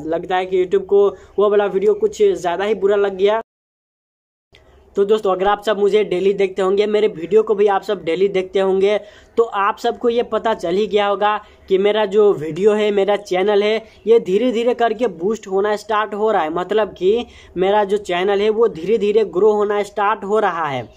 लगता है कि यूट्यूब को वो वाला वीडियो कुछ ज़्यादा ही बुरा लग गया तो दोस्तों अगर आप सब मुझे डेली देखते होंगे मेरे वीडियो को भी आप सब डेली देखते होंगे तो आप सबको ये पता चल ही गया होगा कि मेरा जो वीडियो है मेरा चैनल है ये धीरे धीरे करके बूस्ट होना स्टार्ट हो रहा है मतलब कि मेरा जो चैनल है वो धीरे धीरे ग्रो होना स्टार्ट हो रहा है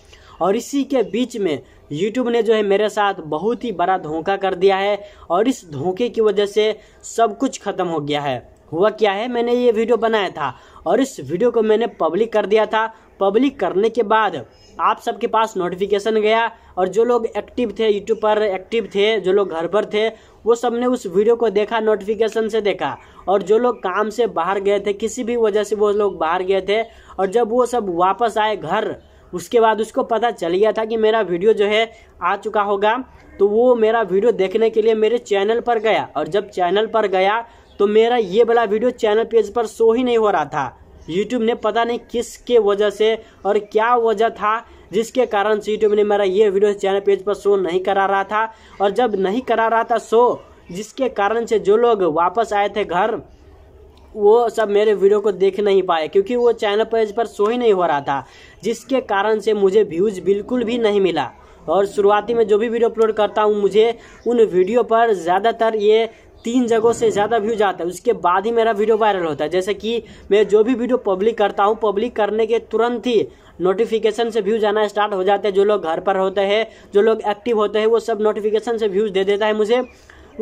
और इसी के बीच में यूट्यूब ने जो है मेरे साथ बहुत ही बड़ा धोखा कर दिया है और इस धोखे की वजह से सब कुछ खत्म हो गया है हुआ क्या है मैंने ये वीडियो बनाया था और इस वीडियो को मैंने पब्लिक कर दिया था पब्लिक करने के बाद आप सबके पास नोटिफिकेशन गया और जो लोग एक्टिव थे यूट्यूब पर एक्टिव थे जो लोग घर पर थे वो सब ने उस वीडियो को देखा नोटिफिकेशन से देखा और जो लोग काम से बाहर गए थे किसी भी वजह से वो लोग बाहर गए थे और जब वो सब वापस आए घर उसके बाद उसको पता चल गया था कि मेरा वीडियो जो है आ चुका होगा तो वो मेरा वीडियो देखने के लिए मेरे चैनल पर गया और जब चैनल पर गया तो मेरा ये वाला वीडियो चैनल पेज पर शो ही नहीं हो रहा था यूट्यूब ने पता नहीं किसके वजह से और क्या वजह था जिसके कारण यूट्यूब ने मेरा ये वीडियो चैनल पेज पर शो नहीं करा रहा था और जब नहीं करा रहा था शो जिसके कारण से जो लोग वापस आए थे घर वो सब मेरे वीडियो को देख नहीं पाए क्योंकि वो चैनल पेज पर शो ही नहीं हो रहा था जिसके कारण से मुझे व्यूज़ बिल्कुल भी नहीं मिला और शुरुआती में जो भी वीडियो अपलोड करता हूँ मुझे उन वीडियो पर ज़्यादातर ये तीन जगहों से ज़्यादा व्यूज आता है उसके बाद ही मेरा वीडियो वायरल होता है जैसे कि मैं जो भी वीडियो पब्लिक करता हूँ पब्लिक करने के तुरंत ही नोटिफिकेशन से व्यूज आना स्टार्ट हो जाते हैं जो लोग घर पर होते हैं जो लोग एक्टिव होते हैं वो सब नोटिफिकेशन से व्यूज दे देता है मुझे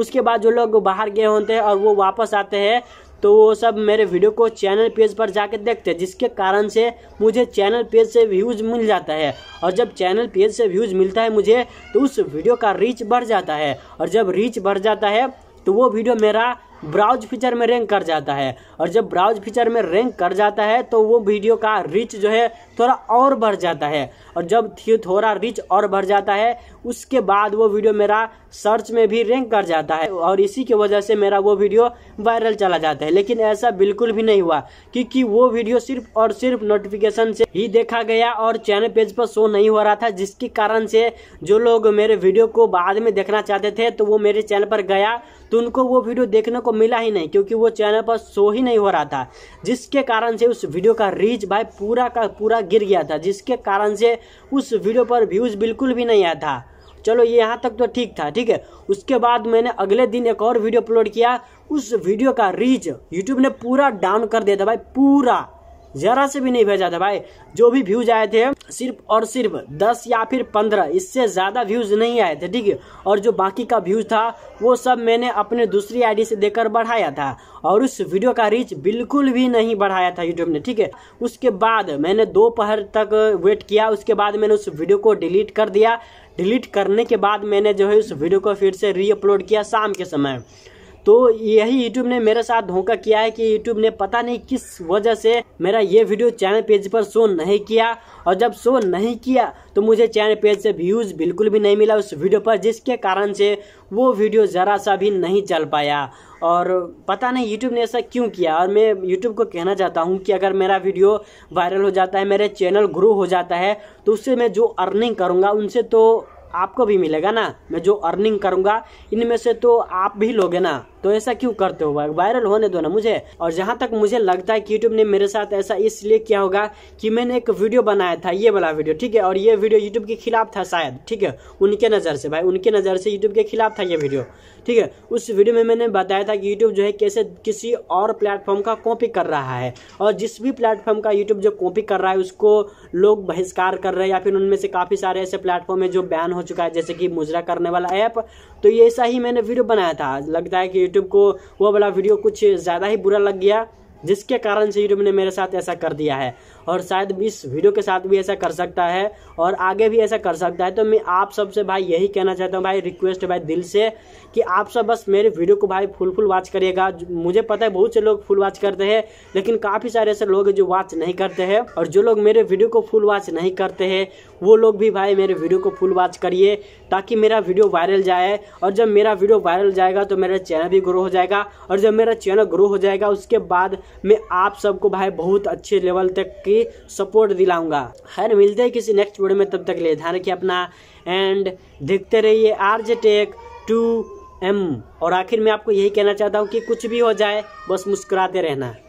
उसके बाद जो लोग बाहर गए होते हैं और वो वापस आते हैं तो वो सब मेरे वीडियो को चैनल पेज पर जाके देखते हैं जिसके कारण से मुझे चैनल पेज से व्यूज मिल जाता है और जब चैनल पेज से व्यूज मिलता है मुझे तो उस वीडियो का रीच बढ़ जाता है और जब रीच बढ़ जाता है तो वो वीडियो मेरा ब्राउज फीचर में रैंक कर जाता है और जब ब्राउज फीचर में रैंक कर जाता है तो वो वीडियो का रीच जो है थोड़ा और बढ़ जाता है और जब थोड़ा रीच और बढ़ जाता है उसके बाद वो वीडियो मेरा सर्च में भी रैंक कर जाता है और इसी की वजह से मेरा वो वीडियो वायरल चला जाता है लेकिन ऐसा बिल्कुल भी नहीं हुआ क्योंकि वो वीडियो सिर्फ और सिर्फ नोटिफिकेशन से ही देखा गया और चैनल पेज पर शो नहीं हो रहा था जिसके कारण से जो लोग मेरे वीडियो को बाद में देखना चाहते थे तो वो मेरे चैनल पर गया तो उनको वो वीडियो देखने को मिला ही नहीं क्योंकि वो चैनल पर शो ही नहीं हो रहा था जिसके कारण से उस वीडियो का रीच भाई पूरा का पूरा गिर गया था जिसके कारण से उस वीडियो पर व्यूज़ बिल्कुल भी नहीं आया था चलो ये यहाँ तक तो ठीक था ठीक है उसके बाद मैंने अगले दिन एक और वीडियो अपलोड किया उस वीडियो का रीच यूट्यूब ने पूरा डाउन कर दिया था भाई पूरा ज़रा से भी नहीं भेजा था भाई जो भी व्यूज आए थे सिर्फ और सिर्फ दस या फिर पंद्रह इससे ज़्यादा व्यूज़ नहीं आए थे ठीक है और जो बाकी का व्यूज़ था वो सब मैंने अपने दूसरी आईडी से देकर बढ़ाया था और उस वीडियो का रीच बिल्कुल भी नहीं बढ़ाया था यूट्यूब ने ठीक है उसके बाद मैंने दोपहर तक वेट किया उसके बाद मैंने उस वीडियो को डिलीट कर दिया डिलीट करने के बाद मैंने जो है उस वीडियो को फिर से रीअपलोड किया शाम के समय तो यही यूट्यूब ने मेरे साथ धोखा किया है कि यूट्यूब ने पता नहीं किस वजह से मेरा ये वीडियो चैनल पेज पर शो नहीं किया और जब शो नहीं किया तो मुझे चैनल पेज से व्यूज़ बिल्कुल भी नहीं मिला उस वीडियो पर जिसके कारण से वो वीडियो ज़रा सा भी नहीं चल पाया और पता नहीं यूट्यूब ने ऐसा क्यों किया और मैं यूट्यूब को कहना चाहता हूँ कि अगर मेरा वीडियो वायरल हो जाता है मेरे चैनल ग्रो हो जाता है तो उससे मैं जो अर्निंग करूँगा उनसे तो आपको भी मिलेगा ना मैं जो अर्निंग करूँगा इनमें से तो आप भी लोगे ना तो ऐसा क्यों करते हो वायरल होने दो ना मुझे और जहां तक मुझे लगता है कि यूट्यूब ने मेरे साथ ऐसा इसलिए किया होगा कि मैंने एक वीडियो बनाया था ये वाला वीडियो ठीक है और ये वीडियो यूट्यूब के खिलाफ था शायद ठीक है उनके नज़र से भाई उनके नज़र से यूट्यूब के खिलाफ था ये वीडियो ठीक है उस वीडियो में मैंने बताया था कि यूट्यूब जो है कैसे किसी और प्लेटफॉर्म का कॉपी कर रहा है और जिस भी प्लेटफॉर्म का यूट्यूब जो कॉपी कर रहा है उसको लोग बहिष्कार कर रहे हैं या फिर उनमें से काफ़ी सारे ऐसे प्लेटफॉर्म है जो बैन हो चुका है जैसे कि मुजरा करने वाला ऐप तो ये ऐसा ही मैंने वीडियो बनाया था लगता है कि यूट्यूब को वो वाला वीडियो कुछ ज़्यादा ही बुरा लग गया जिसके कारण से यूट्यूब ने मेरे साथ ऐसा कर दिया है और शायद इस वीडियो के साथ भी ऐसा कर सकता है और आगे भी ऐसा कर सकता है तो मैं आप सब से भाई यही कहना चाहता हूँ भाई रिक्वेस्ट है भाई दिल से कि आप सब बस मेरे वीडियो को भाई फुल फुल वॉच करिएगा मुझे पता है बहुत से लोग फुल वॉच करते हैं लेकिन काफ़ी सारे ऐसे लोग हैं जो वॉच नहीं करते हैं और जो लोग मेरे वीडियो को फुल वॉच नहीं करते हैं वो लोग भी भाई मेरे वीडियो को फुल वॉच करिए ताकि मेरा वीडियो वायरल जाए और जब मेरा वीडियो वायरल जाएगा तो मेरा चैनल भी ग्रो हो जाएगा और जब मेरा चैनल ग्रो हो जाएगा उसके बाद मैं आप सबको भाई बहुत अच्छे लेवल तक की सपोर्ट दिलाऊंगा खैर मिलते हैं किसी नेक्स्ट वीडियो में तब तक ले ध्यान रखिए अपना एंड देखते रहिए R J tech two M और आखिर मैं आपको यही कहना चाहता हूँ कि कुछ भी हो जाए बस मुस्कुराते रहना